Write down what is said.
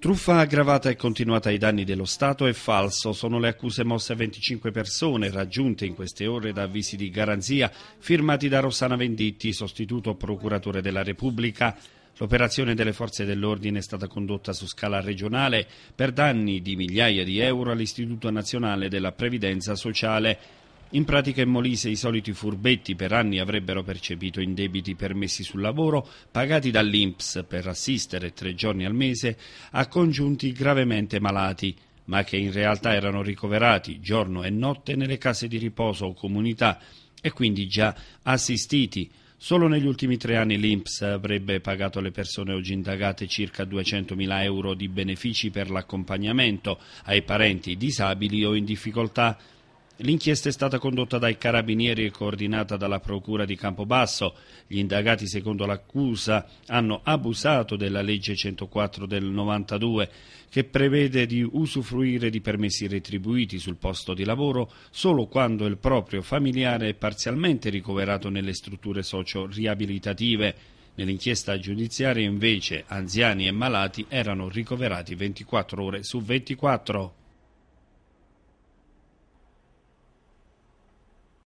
Truffa aggravata e continuata ai danni dello Stato è falso. Sono le accuse mosse a 25 persone, raggiunte in queste ore da avvisi di garanzia firmati da Rossana Venditti, sostituto procuratore della Repubblica. L'operazione delle forze dell'ordine è stata condotta su scala regionale per danni di migliaia di euro all'Istituto Nazionale della Previdenza Sociale. In pratica in Molise i soliti furbetti per anni avrebbero percepito indebiti permessi sul lavoro pagati dall'Inps per assistere tre giorni al mese a congiunti gravemente malati, ma che in realtà erano ricoverati giorno e notte nelle case di riposo o comunità e quindi già assistiti. Solo negli ultimi tre anni l'Inps avrebbe pagato alle persone oggi indagate circa 200.000 euro di benefici per l'accompagnamento ai parenti disabili o in difficoltà L'inchiesta è stata condotta dai carabinieri e coordinata dalla procura di Campobasso. Gli indagati, secondo l'accusa, hanno abusato della legge 104 del 92 che prevede di usufruire di permessi retribuiti sul posto di lavoro solo quando il proprio familiare è parzialmente ricoverato nelle strutture socio-riabilitative. Nell'inchiesta giudiziaria invece anziani e malati erano ricoverati 24 ore su 24.